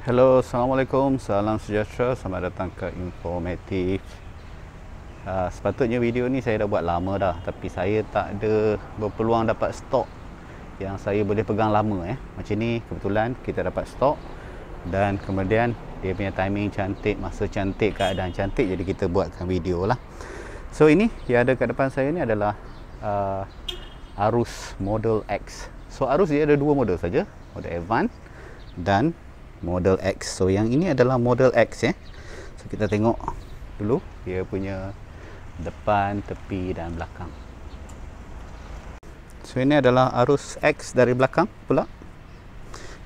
Hello, Assalamualaikum, salam sejahtera, selamat datang ke Informatif uh, Sepatutnya video ni saya dah buat lama dah Tapi saya tak ada berpeluang dapat stok Yang saya boleh pegang lama eh Macam ni kebetulan kita dapat stok Dan kemudian dia punya timing cantik, masa cantik, keadaan cantik Jadi kita buatkan video lah So ini yang ada kat depan saya ni adalah uh, Arus Model X So arus dia ada dua model saja, Model Advance dan model X so yang ini adalah model X eh. so kita tengok dulu dia punya depan, tepi dan belakang so ini adalah arus X dari belakang pula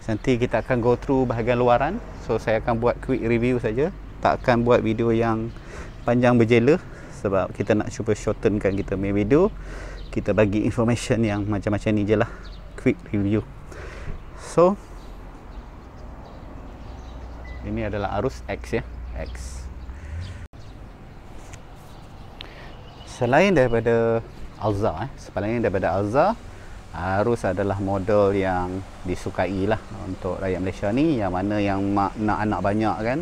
nanti kita akan go through bahagian luaran so saya akan buat quick review saja tak akan buat video yang panjang berjela sebab kita nak cuba shortenkan kita main video kita bagi information yang macam-macam ni je lah quick review so ini adalah arus X ya X selain daripada Alza eh, selain daripada Alza arus adalah model yang disukai lah untuk rakyat Malaysia ni yang mana yang mak, nak anak banyak kan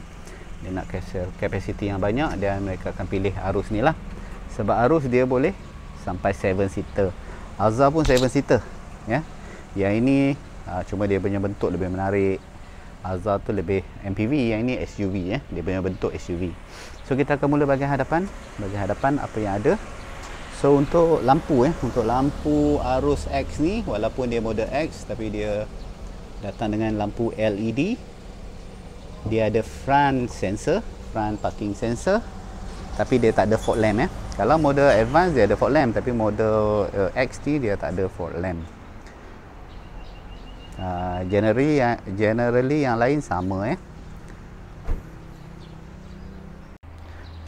dia nak kapasiti yang banyak dan mereka akan pilih arus ni lah sebab arus dia boleh sampai 7 seater Alza pun 7 seater ya yang ini ah, cuma dia punya bentuk lebih menarik Azar tu lebih MPV yang ini SUV ya. Eh. dia punya bentuk SUV so kita akan mula bagian hadapan bagian hadapan apa yang ada so untuk lampu ya, untuk lampu arus X ni walaupun dia model X tapi dia datang dengan lampu LED dia ada front sensor front parking sensor tapi dia tak ada fog lamp ya. kalau model advance dia ada fog lamp tapi model uh, X ni dia tak ada fog lamp Ah, generally, ya, generally yang lain sama eh.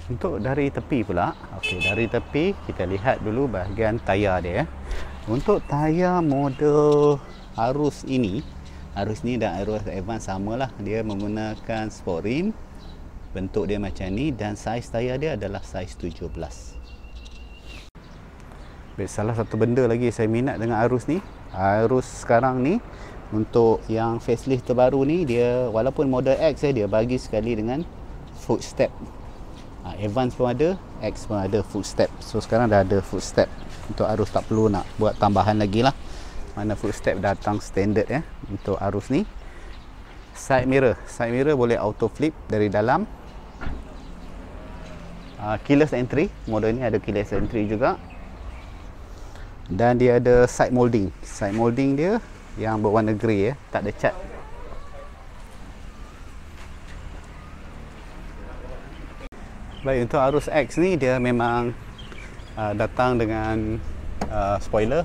Untuk dari tepi pula, okey dari tepi kita lihat dulu bahagian tayar dia eh. Untuk tayar model arus ini, arus ni dan arus advance samalah. Dia menggunakan spoke rim bentuk dia macam ni dan saiz tayar dia adalah saiz 17. Baik, salah satu benda lagi saya minat dengan arus ni. Arus sekarang ni untuk yang facelift terbaru ni dia walaupun model X eh, dia bagi sekali dengan footstep ha, advance pun ada X pun ada footstep so sekarang dah ada footstep untuk arus tak perlu nak buat tambahan lagi lah mana footstep datang standard ya eh, untuk arus ni side mirror side mirror boleh auto flip dari dalam ha, keyless entry model ni ada keyless entry juga dan dia ada side molding side molding dia yang berwarna grey ya, tak ada cat. Baik untuk arus X ni dia memang uh, datang dengan uh, spoiler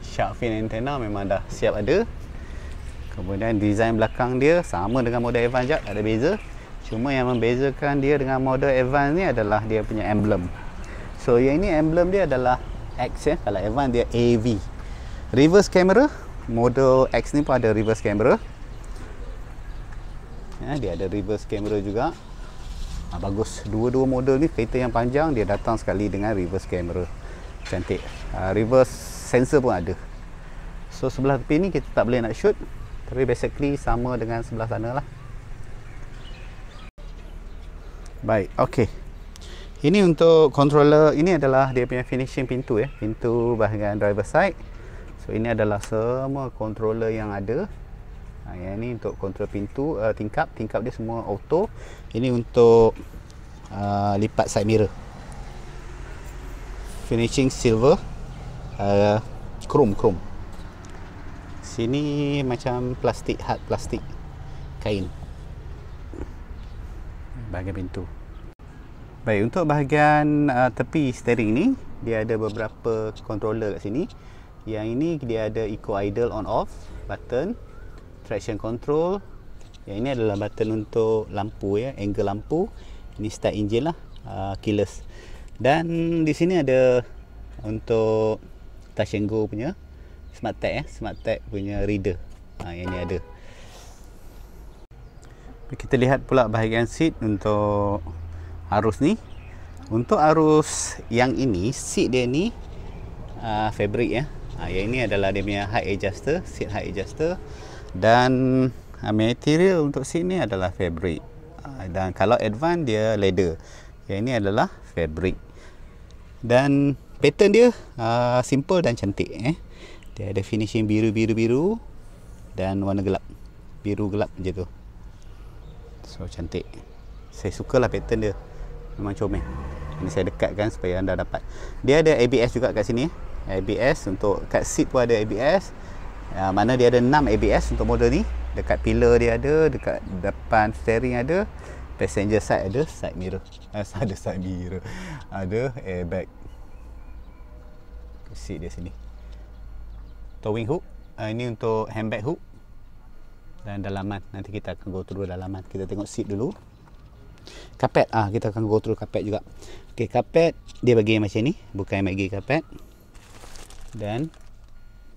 shark fin antenna memang dah siap ada. Kemudian desain belakang dia sama dengan model Evan je, tak ada beza. Cuma yang membezakan dia dengan model Evan ni adalah dia punya emblem. So yang ini emblem dia adalah X ya. Kalau Evan dia AV. Reverse camera model X ni pun ada reverse camera ya, dia ada reverse camera juga ha, bagus, dua-dua model ni kereta yang panjang, dia datang sekali dengan reverse camera, cantik ha, reverse sensor pun ada so sebelah tepi ni kita tak boleh nak shoot tapi basically sama dengan sebelah sana lah baik, ok ini untuk controller, ini adalah dia punya finishing pintu ya, pintu bahagian driver side So ini adalah semua controller yang ada. Ha, yang ini untuk kontrol pintu uh, tingkap, tingkap dia semua auto. Ini untuk uh, lipat side mirror. Finishing silver uh, chrome chrome. Sini macam plastik hard plastik kain. Bahagian pintu. Baik, untuk bahagian uh, tepi steering ni dia ada beberapa controller kat sini. Yang ini dia ada eco idle on off button, traction control. Yang ini adalah button untuk lampu ya, angle lampu. Ini start engine lah, uh, keyless. Dan di sini ada untuk touch and go punya smart tag ya, smart tag punya reader. Ha, yang ini ada. Kita lihat pula bahagian seat untuk arus ni. Untuk arus yang ini, seat dia ni uh, fabric ya. Ah, yang ini adalah dia punya height adjuster seat height adjuster dan uh, material untuk seat ni adalah fabric uh, dan kalau advance dia leather yang ini adalah fabric dan pattern dia uh, simple dan cantik eh. dia ada finishing biru-biru-biru dan warna gelap biru gelap macam tu so cantik saya sukalah pattern dia memang comel ini saya dekatkan supaya anda dapat dia ada ABS juga kat sini eh. ABS untuk kat seat pun ada ABS uh, ah, mana dia ada 6 ABS untuk model ni dekat pillar dia ada dekat depan steering ada passenger side ada side mirror As ah, ada side mirror ada airbag seat dia sini towing hook uh, ini untuk handbag hook dan dalaman nanti kita akan go through dalaman kita tengok seat dulu kapet ah kita akan go through kapet juga okay kapet dia bagi macam ni bukan bagi kapet dan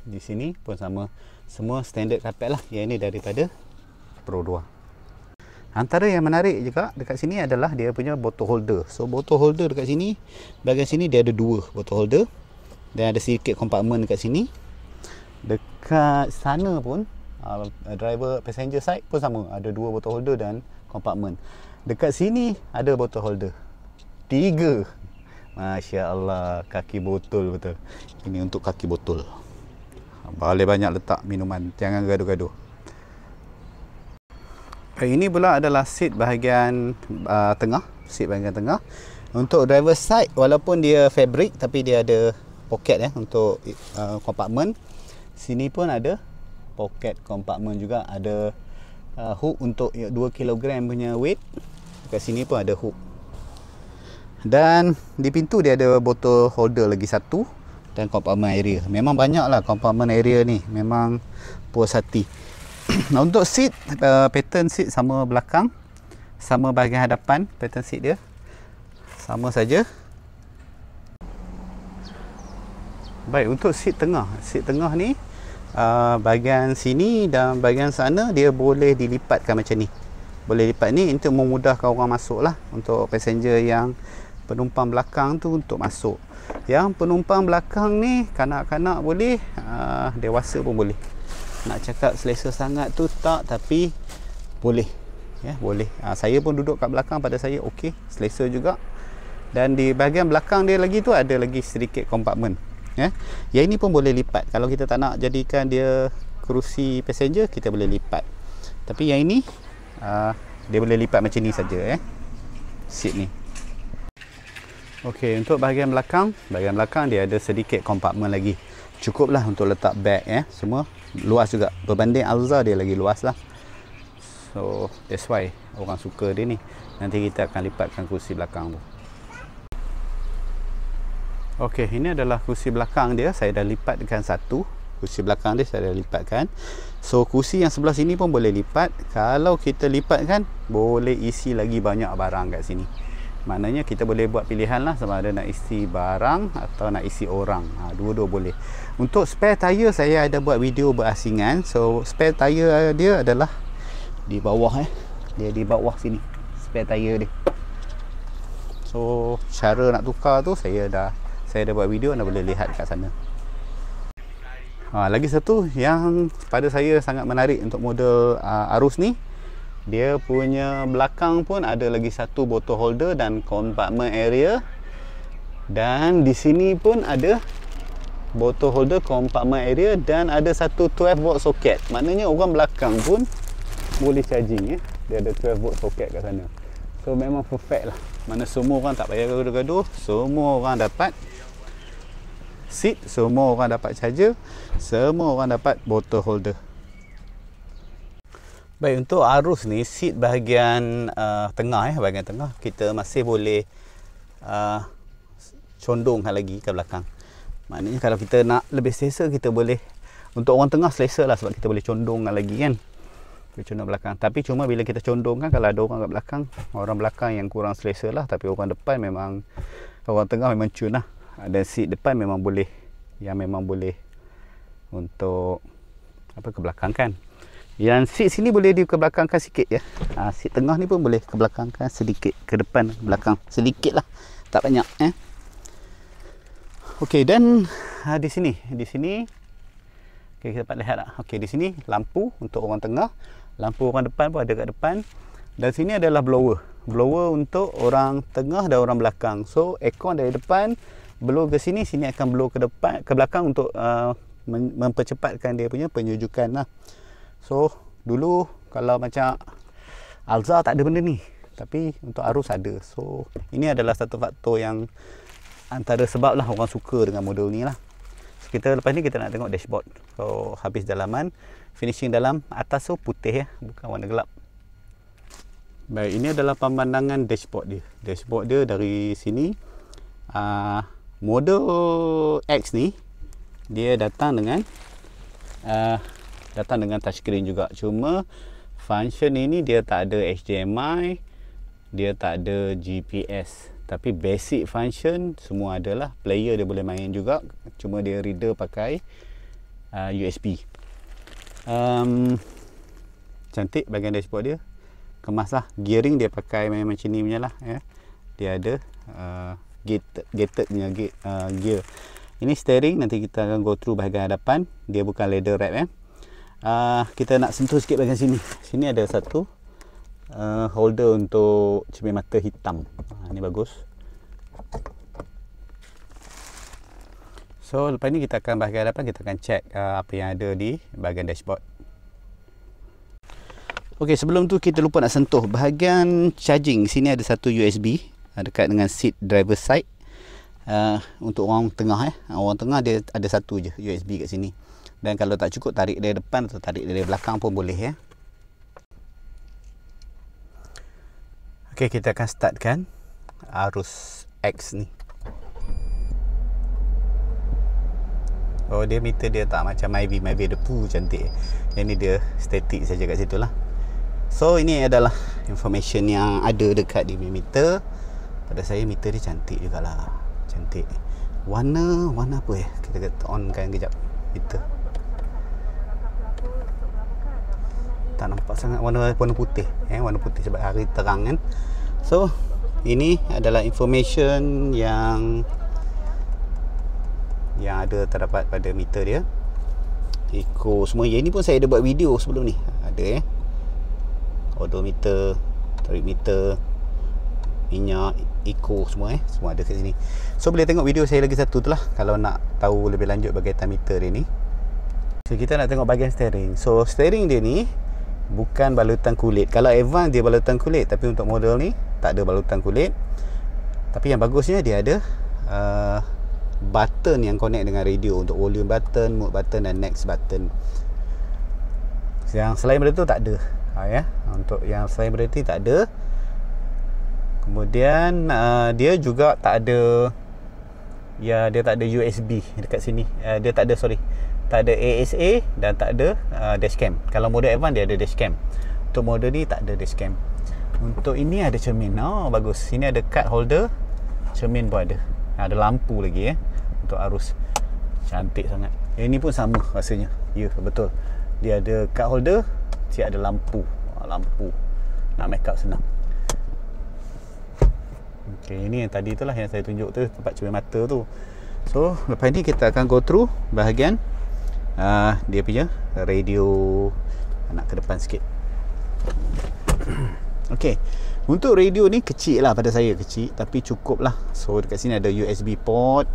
di sini pun sama semua standard carpet lah yang ini daripada Pro 2 antara yang menarik juga dekat sini adalah dia punya bottle holder so bottle holder dekat sini bagian sini dia ada dua bottle holder dan ada sedikit compartment dekat sini dekat sana pun uh, driver passenger side pun sama ada dua bottle holder dan compartment dekat sini ada bottle holder tiga Masya Allah, kaki botol betul. Ini untuk kaki botol. Boleh banyak letak minuman, jangan gaduh-gaduh. ini pula adalah seat bahagian uh, tengah, seat bahagian tengah. Untuk driver side walaupun dia fabric tapi dia ada poket ya untuk uh, compartment. Sini pun ada poket compartment juga ada uh, hook untuk 2 kg punya weight. Dekat sini pun ada hook dan di pintu dia ada botol holder lagi satu dan compartment area memang banyak lah compartment area ni memang puas hati nah, untuk seat uh, pattern seat sama belakang sama bahagian hadapan pattern seat dia sama saja baik untuk seat tengah seat tengah ni uh, bahagian sini dan bahagian sana dia boleh dilipatkan macam ni boleh lipat ni untuk memudahkan orang masuk lah untuk passenger yang penumpang belakang tu untuk masuk yang penumpang belakang ni kanak-kanak boleh uh, dewasa pun boleh nak cakap selesa sangat tu tak tapi boleh ya yeah, boleh uh, saya pun duduk kat belakang pada saya okey selesa juga dan di bahagian belakang dia lagi tu ada lagi sedikit compartment ya yeah. yang ini pun boleh lipat kalau kita tak nak jadikan dia kerusi passenger kita boleh lipat tapi yang ini uh, dia boleh lipat macam ni saja eh seat ni Okey, untuk bahagian belakang, bahagian belakang dia ada sedikit kompartmen lagi. Cukuplah untuk letak bag ya, eh. semua. Luas juga. Berbanding Alza dia lagi luas lah. So, that's why orang suka dia ni. Nanti kita akan lipatkan kursi belakang tu. Okey, ini adalah kursi belakang dia. Saya dah lipatkan satu. Kursi belakang dia saya dah lipatkan. So, kursi yang sebelah sini pun boleh lipat. Kalau kita lipatkan, boleh isi lagi banyak barang kat sini maknanya kita boleh buat pilihan lah sama ada nak isi barang atau nak isi orang ha, dua-dua ha, boleh untuk spare tyre saya ada buat video berasingan so spare tyre dia adalah di bawah eh dia di bawah sini spare tyre dia so cara nak tukar tu saya dah saya dah buat video anda boleh lihat kat sana ha, lagi satu yang pada saya sangat menarik untuk model uh, arus ni dia punya belakang pun ada lagi satu bottle holder dan compartment area dan di sini pun ada bottle holder compartment area dan ada satu 12 volt socket maknanya orang belakang pun boleh charging eh? dia ada 12 volt socket kat sana so memang perfect lah mana semua orang tak payah gaduh-gaduh semua orang dapat seat semua orang dapat charger semua orang dapat bottle holder Baik untuk arus ni seat bahagian uh, tengah eh bahagian tengah kita masih boleh uh, condongkan lagi ke belakang. Maknanya kalau kita nak lebih selesa kita boleh untuk orang tengah selesa lah sebab kita boleh condongkan lagi kan. Boleh condong belakang. Tapi cuma bila kita condongkan kalau ada orang kat belakang, orang belakang yang kurang selesa lah tapi orang depan memang orang tengah memang cun lah. Dan seat depan memang boleh yang memang boleh untuk apa ke belakang kan. Yang seat sini boleh dikebelakangkan sikit ya. Ha, seat tengah ni pun boleh kebelakangkan sedikit ke depan belakang. Sedikit lah. Tak banyak eh. Okey dan ha, di sini. Di sini. Okay, kita dapat lihat tak? Okey di sini lampu untuk orang tengah. Lampu orang depan pun ada kat depan. Dan sini adalah blower. Blower untuk orang tengah dan orang belakang. So aircon dari depan blow ke sini. Sini akan blow ke depan ke belakang untuk uh, mempercepatkan dia punya penyujukan lah. So dulu kalau macam Alza tak ada benda ni Tapi untuk arus ada So ini adalah satu faktor yang Antara sebab lah orang suka dengan model ni lah so, kita, Lepas ni kita nak tengok dashboard So habis dalaman Finishing dalam atas tu putih ya Bukan warna gelap Baik ini adalah pemandangan dashboard dia Dashboard dia dari sini uh, ah, Model X ni Dia datang dengan uh, datang dengan touch screen juga cuma function ini dia tak ada HDMI dia tak ada GPS tapi basic function semua adalah player dia boleh main juga cuma dia reader pakai uh, USB um, cantik bagian dashboard dia kemaslah gearing dia pakai macam macam ni punya lah ya. dia ada uh, gated, gated punya gate, uh, gear ini steering nanti kita akan go through bahagian hadapan dia bukan leather wrap ya uh, kita nak sentuh sikit bagian sini. Sini ada satu uh, holder untuk cermin mata hitam. Uh, ah, ini bagus. So lepas ni kita akan bahagian depan kita akan check uh, apa yang ada di bahagian dashboard. Okey, sebelum tu kita lupa nak sentuh bahagian charging. Sini ada satu USB uh, dekat dengan seat driver side. Uh, untuk orang tengah eh. Orang tengah dia ada satu je USB kat sini dan kalau tak cukup tarik dia depan atau tarik dia belakang pun boleh ya. Okey, kita akan startkan arus X ni. Oh, dia meter dia tak macam Myvi, Myvi ada pu cantik. Yang ni dia static saja kat situ lah. So, ini adalah information yang ada dekat di meter. Pada saya meter dia cantik juga lah, Cantik. Warna, warna apa ya? Kita kata onkan kejap. Meter. Meter. tak nampak sangat warna warna putih eh warna putih sebab hari terang kan so ini adalah information yang yang ada terdapat pada meter dia Eko semua ya ini pun saya ada buat video sebelum ni ada eh odometer tarik meter minyak Eko semua eh semua ada kat sini so boleh tengok video saya lagi satu tu lah kalau nak tahu lebih lanjut berkaitan meter dia ni so kita nak tengok bahagian steering so steering dia ni bukan balutan kulit kalau Evan dia balutan kulit tapi untuk model ni tak ada balutan kulit tapi yang bagusnya dia ada uh, button yang connect dengan radio untuk volume button, mode button dan next button yang selain daripada tu tak ada ha, ya? untuk yang selain daripada tu tak ada kemudian uh, dia juga tak ada ya dia tak ada USB dekat sini uh, dia tak ada sorry tak ada ASA dan tak ada uh, dashcam kalau model advance dia ada dashcam untuk model ni tak ada dashcam untuk ini ada cermin oh bagus ini ada card holder cermin pun ada ah, ada lampu lagi eh untuk arus cantik sangat yang eh, ini pun sama rasanya ya yeah, betul dia ada card holder dia ada lampu ah, lampu nak make up senang ok ini yang tadi tu lah yang saya tunjuk tu tempat cermin mata tu so lepas ni kita akan go through bahagian uh, dia punya radio nak ke depan sikit ok untuk radio ni kecil lah pada saya kecil tapi cukup lah so dekat sini ada USB port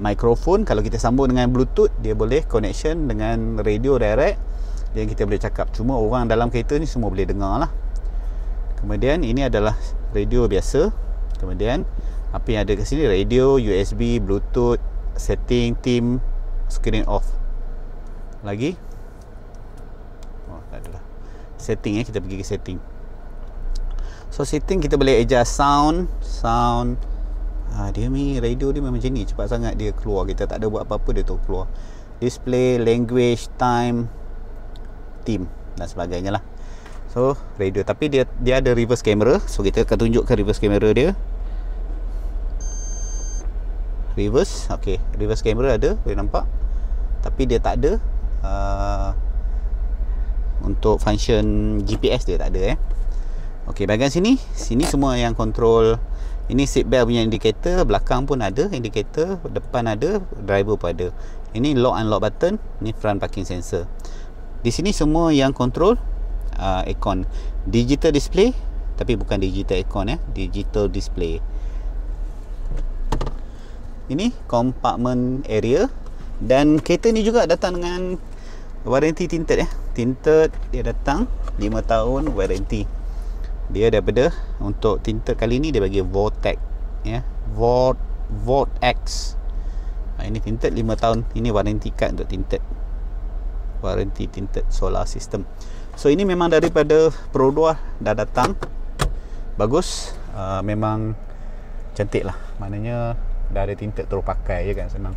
mikrofon kalau kita sambung dengan bluetooth dia boleh connection dengan radio direct yang kita boleh cakap cuma orang dalam kereta ni semua boleh dengar lah kemudian ini adalah radio biasa kemudian apa yang ada kat sini radio USB bluetooth setting team screen off lagi oh tak adalah setting eh kita pergi ke setting so setting kita boleh adjust sound sound ha, dia ni radio dia memang macam ni cepat sangat dia keluar kita tak ada buat apa-apa dia tu keluar display language time team dan sebagainya lah so radio tapi dia dia ada reverse camera so kita akan tunjukkan reverse camera dia reverse okey reverse camera ada boleh nampak tapi dia tak ada Uh, untuk function GPS dia tak ada eh. Okey, bahagian sini, sini semua yang control. Ini seat belt punya indicator, belakang pun ada indicator, depan ada, driver pun ada. Ini lock unlock button, ni front parking sensor. Di sini semua yang control uh, aircon digital display tapi bukan digital aircon eh, digital display. Ini compartment area dan kereta ni juga datang dengan warranty tinted ya. Tinted dia datang 5 tahun warranty. Dia daripada untuk tinted kali ni dia bagi Vortex ya. Vort Vortex. Ha, ini tinted 5 tahun. Ini warranty card untuk tinted. Warranty tinted solar system. So ini memang daripada Produa dah datang. Bagus. Uh, memang cantik lah maknanya dah ada tinted terus pakai je ya kan senang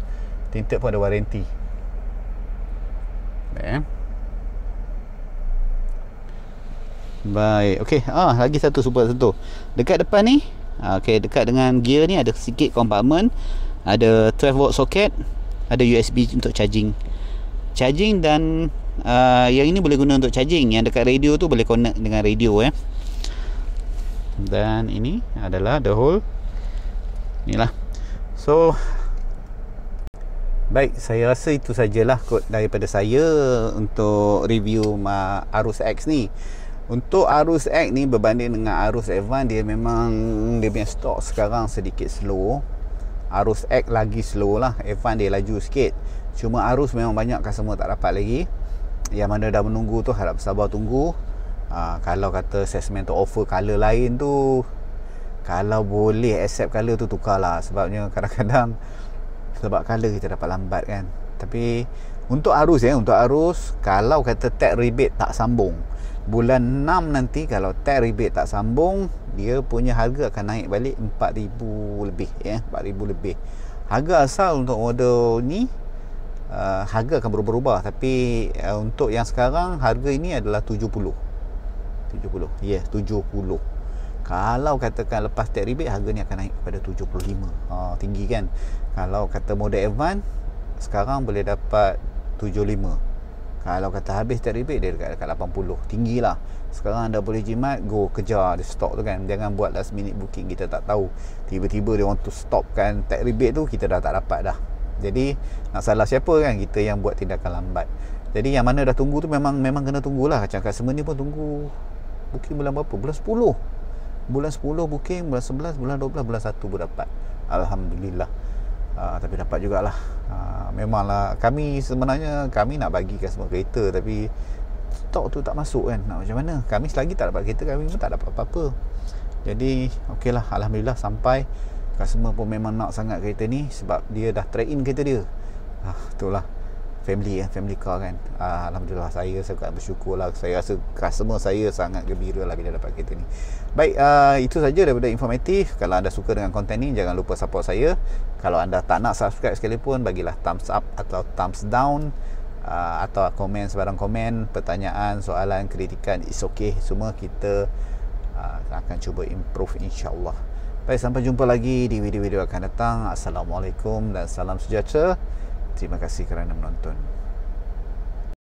tinted pun ada warranty eh. Baik. Okey. Ah, lagi satu super satu. Dekat depan ni, ah, okay. dekat dengan gear ni ada sikit compartment, ada 12 volt socket, ada USB untuk charging. Charging dan uh, yang ini boleh guna untuk charging. Yang dekat radio tu boleh connect dengan radio eh. Dan ini adalah the hole. Inilah. So Baik, saya rasa itu sajalah kot daripada saya untuk review ma arus X ni. Untuk arus X ni berbanding dengan arus Evan dia memang dia punya stok sekarang sedikit slow. Arus X lagi slow lah, Evan dia laju sikit. Cuma arus memang banyak customer tak dapat lagi. Yang mana dah menunggu tu harap sabar tunggu. Ha, kalau kata assessment tu offer color lain tu kalau boleh accept color tu tukarlah sebabnya kadang-kadang sebab color kita dapat lambat kan tapi untuk arus ya untuk arus kalau kata tag rebate tak sambung bulan 6 nanti kalau tag rebate tak sambung dia punya harga akan naik balik 4000 lebih ya 4000 lebih harga asal untuk model ni uh, harga akan berubah-ubah tapi uh, untuk yang sekarang harga ini adalah 70 70 yes 70 kalau katakan lepas tag rebate harga ni akan naik kepada 75 ha, ah, tinggi kan kalau kata model Evan sekarang boleh dapat 75 kalau kata habis tak rebate dia dekat, dekat 80 lah. sekarang anda boleh jimat go kejar dia stop tu kan jangan buat last minute booking kita tak tahu tiba-tiba dia want to stopkan tag rebate tu kita dah tak dapat dah jadi nak salah siapa kan kita yang buat tindakan lambat jadi yang mana dah tunggu tu memang memang kena tunggulah macam customer ni pun tunggu booking bulan berapa bulan 10 bulan 10 booking bulan 11 bulan 12 bulan 1 berdapat Alhamdulillah uh, tapi dapat jugalah uh, memanglah kami sebenarnya kami nak bagi customer kereta tapi stok tu tak masuk kan nak macam mana kami selagi tak dapat kereta kami pun tak dapat apa-apa jadi okey lah Alhamdulillah sampai customer pun memang nak sangat kereta ni sebab dia dah trade in kereta dia uh, itulah family kan family car kan ah, Alhamdulillah saya sangat bersyukur lah saya rasa customer saya sangat gembira lah bila dapat kereta ni baik ah, itu saja daripada informatif kalau anda suka dengan konten ni jangan lupa support saya kalau anda tak nak subscribe sekalipun bagilah thumbs up atau thumbs down ah, atau komen sebarang komen pertanyaan soalan kritikan it's okay semua kita akan cuba improve insyaAllah baik sampai jumpa lagi di video-video akan datang Assalamualaikum dan salam sejahtera Terima kasih kerana menonton.